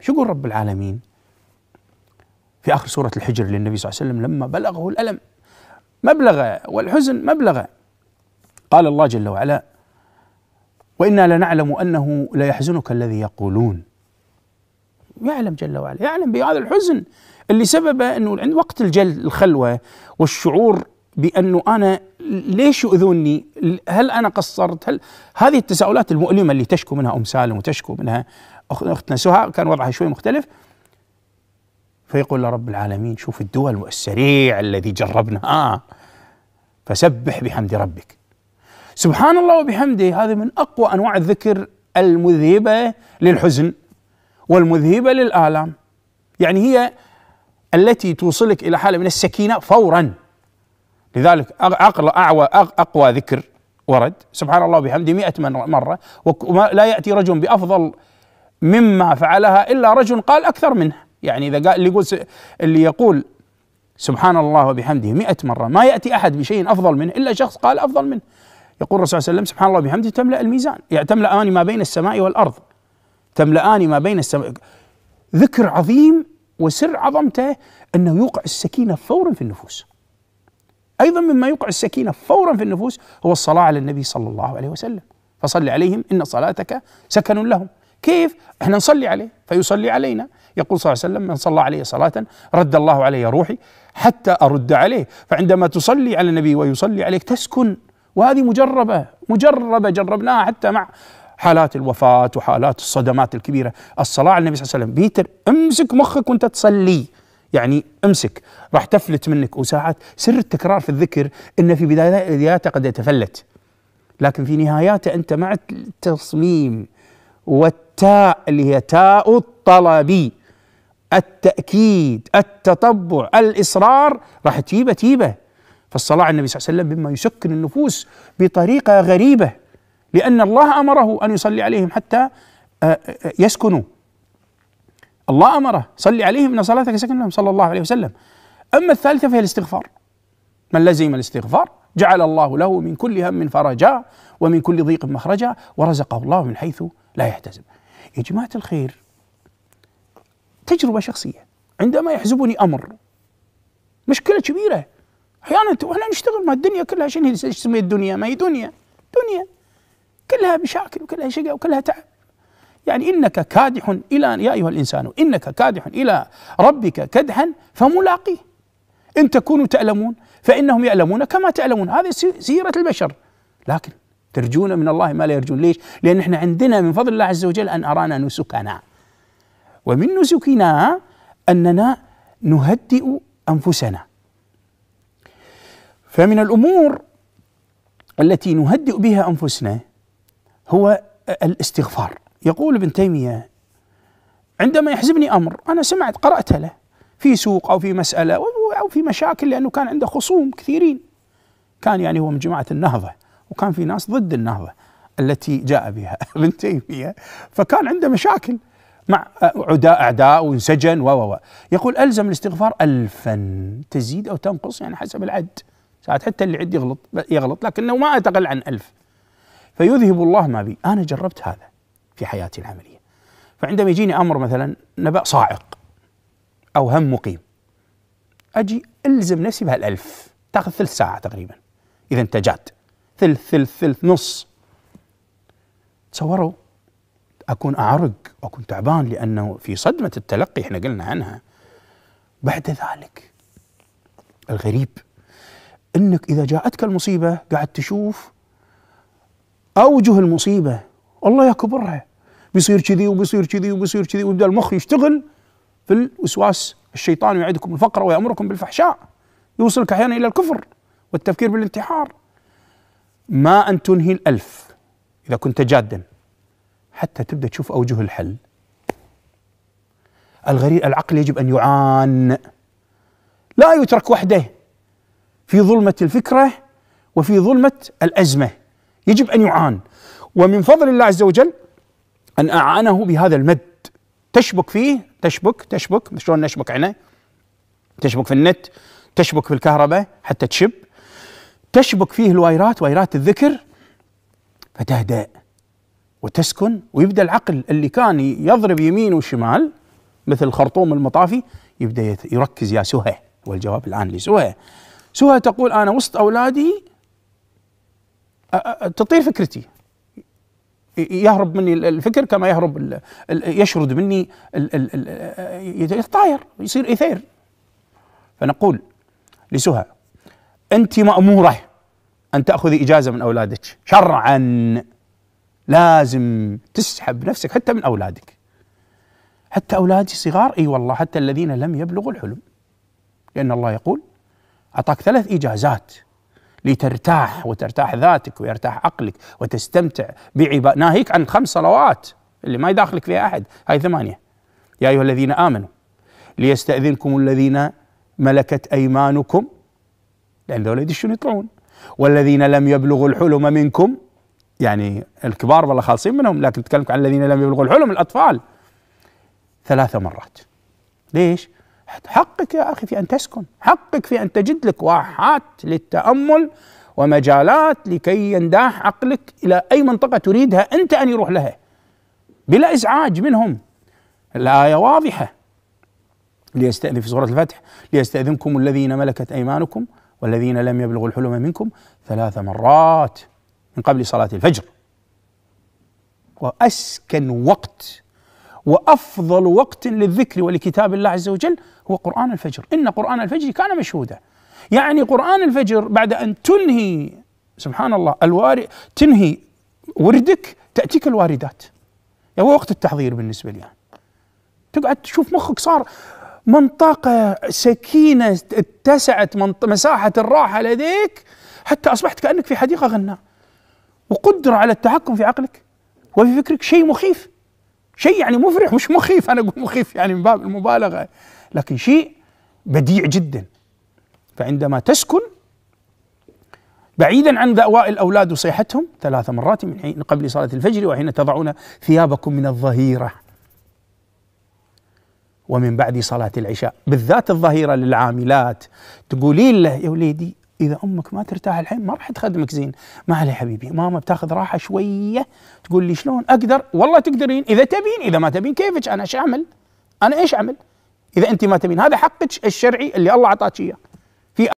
شو يقول رب العالمين في آخر سورة الحجر للنبي صلى الله عليه وسلم لما بلغه الألم مبلغه والحزن مبلغه قال الله جل وعلا وإنا لنعلم أنه ليحزنك الذي يقولون يعلم جل وعلا يعلم بهذا الحزن اللي سببه أنه عند وقت الجل الخلوة والشعور بانه انا ليش يؤذوني؟ هل انا قصرت؟ هل هذه التساؤلات المؤلمه اللي تشكو منها ام سالم وتشكو منها اختنا سهى كان وضعها شوي مختلف فيقول لرب العالمين شوف الدول السريع الذي آه فسبح بحمد ربك سبحان الله وبحمده هذه من اقوى انواع الذكر المذهبه للحزن والمذهبه للالام يعني هي التي توصلك الى حاله من السكينه فورا لذلك عقل أعوى أقوى ذكر ورد سبحان الله وبحمده مئة مرة ولا يأتي رجل بأفضل مما فعلها إلا رجل قال أكثر منه يعني إذا قال اللي يقول اللي يقول سبحان الله وبحمده مئة مرة ما يأتي أحد بشيء أفضل منه إلا شخص قال أفضل منه يقول الرسول صلى الله عليه وسلم سبحان الله وبحمده تملأ الميزان يعني تملأان ما بين السماء والأرض تملأان ما بين السماء ذكر عظيم وسر عظمته أنه يوقع السكينة فورا في النفوس أيضا مما يوقع السكينة فورا في النفوس هو الصلاة على النبي صلى الله عليه وسلم فصل عليهم إن صلاتك سكن لهم كيف؟ احنا نصلي عليه فيصلي علينا يقول صلى الله عليه وسلم من صلى علي صلاة رد الله علي روحي حتى أرد عليه فعندما تصلي على النبي ويصلي عليك تسكن وهذه مجربة مجربة جربناها حتى مع حالات الوفاة وحالات الصدمات الكبيرة الصلاة على النبي صلى الله عليه وسلم بيتر امسك مخك وانت تصلي يعني امسك راح تفلت منك وساعات سر التكرار في الذكر ان في بداياته قد يتفلت لكن في نهاياته انت مع التصميم والتاء اللي هي تاء الطلبي التأكيد التطبع الإصرار راح تجيبه تجيبه فالصلاة على النبي صلى الله عليه وسلم مما يسكن النفوس بطريقة غريبة لأن الله أمره أن يصلي عليهم حتى آه، آه، يسكنوا الله امره صلي عليهم ان صلاتك سكن لهم صلى الله عليه وسلم اما الثالثه فهي الاستغفار من لزم الاستغفار جعل الله له من كل هم فرجا ومن كل ضيق مخرجا ورزقه الله من حيث لا يحتسب يا جماعه الخير تجربه شخصيه عندما يحزبني امر مشكله كبيره احيانا احنا نشتغل مع الدنيا كلها شنو هي الدنيا ما هي دنيا دنيا كلها مشاكل وكلها شقا وكلها تعب يعني إنك كادح إلى يا أيها الإنسان إنك كادح إلى ربك كدحا فملاقيه إن تكونوا تعلمون فإنهم يعلمون كما تعلمون هذه سيرة البشر لكن ترجون من الله ما لا يرجون ليش؟ لأن احنا عندنا من فضل الله عز وجل أن أرانا نسكنا ومن نسكنا أننا نهدئ أنفسنا فمن الأمور التي نهدئ بها أنفسنا هو الاستغفار يقول ابن تيمية عندما يحزبني أمر أنا سمعت قرأت له في سوق أو في مسألة أو في مشاكل لأنه كان عنده خصوم كثيرين كان يعني هو من جماعة النهضة وكان في ناس ضد النهضة التي جاء بها ابن تيمية فكان عنده مشاكل مع عداء أعداء وانسجن و يقول ألزم الاستغفار ألفا تزيد أو تنقص يعني حسب العد ساعات حتى اللي عد يغلط يغلط لكنه ما أتقل عن ألف فيذهب الله ما بي أنا جربت هذا في حياتي العملية فعندما يجيني أمر مثلا نبأ صاعق أو هم مقيم أجي ألزم نفسي بهالألف تاخذ ثلث ساعة تقريبا إذا انتجت ثلث ثلث ثلث نص تصوروا أكون أعرق وأكون تعبان لأنه في صدمة التلقي احنا قلنا عنها بعد ذلك الغريب انك اذا جاءتك المصيبه قاعد تشوف اوجه المصيبه الله يكبرها بيصير كذي وبيصير كذي وبيصير كذي ويبدا المخ يشتغل في الوسواس الشيطان يعدكم الفقر ويامركم بالفحشاء يوصلك احيانا الى الكفر والتفكير بالانتحار ما ان تنهي الالف اذا كنت جادا حتى تبدا تشوف اوجه الحل الغريب العقل يجب ان يعان لا يترك وحده في ظلمه الفكره وفي ظلمه الازمه يجب ان يعان ومن فضل الله عز وجل أن أعانه بهذا المد تشبك فيه تشبك تشبك شلون نشبك عنه تشبك في النت تشبك في الكهرباء حتى تشب تشبك فيه الوايرات وايرات الذكر فتهدأ وتسكن ويبدا العقل اللي كان يضرب يمين وشمال مثل الخرطوم المطافي يبدا يركز يا سهى والجواب الان لسهى سهى تقول انا وسط اولادي تطير فكرتي يهرب مني الفكر كما يهرب يشرد مني يتطاير يصير إثير فنقول لسهى أنت مأمورة أن تأخذي إجازة من أولادك شرعا لازم تسحب نفسك حتى من أولادك حتى أولادي صغار أي والله حتى الذين لم يبلغوا الحلم لأن الله يقول أعطاك ثلاث إجازات لترتاح وترتاح ذاتك ويرتاح عقلك وتستمتع بعباد ناهيك عن خمس صلوات اللي ما يداخلك فيها أحد هاي ثمانية يا أيها الذين آمنوا ليستأذنكم الذين ملكت أيمانكم لأن ذولا يدشون يطلعون والذين لم يبلغوا الحلم منكم يعني الكبار والله خالصين منهم لكن تكلمك عن الذين لم يبلغوا الحلم الأطفال ثلاث مرات ليش؟ حقك يا أخي في أن تسكن حقك في أن تجد لك واحات للتأمل ومجالات لكي ينداح عقلك إلى أي منطقة تريدها أنت أن يروح لها بلا إزعاج منهم الآية واضحة ليستأذن في سورة الفتح ليستأذنكم الذين ملكت أيمانكم والذين لم يبلغوا الحلم منكم ثلاث مرات من قبل صلاة الفجر وأسكن وقت وافضل وقت للذكر ولكتاب الله عز وجل هو قران الفجر، ان قران الفجر كان مشهودا. يعني قران الفجر بعد ان تنهي سبحان الله الوارد تنهي وردك تاتيك الواردات. يعني هو وقت التحضير بالنسبه لي يعني. تقعد تشوف مخك صار منطقة سكينة اتسعت مساحة الراحة لديك حتى أصبحت كأنك في حديقة غناء وقدرة على التحكم في عقلك وفي فكرك شيء مخيف شيء يعني مفرح مش مخيف انا اقول مخيف يعني من باب المبالغه لكن شيء بديع جدا فعندما تسكن بعيدا عن دأواء الأولاد وصيحتهم ثلاث مرات من حين قبل صلاة الفجر وحين تضعون ثيابكم من الظهيرة ومن بعد صلاة العشاء بالذات الظهيرة للعاملات تقولين له يا وليدي اذا امك ما ترتاح الحين ما راح تخدمك زين ما عليه حبيبي ماما بتاخذ راحه شويه تقول لي شلون اقدر والله تقدرين اذا تبين اذا ما تبين كيفك انا ايش اعمل انا ايش اعمل اذا انت ما تبين هذا حقك الشرعي اللي الله اعطاك اياه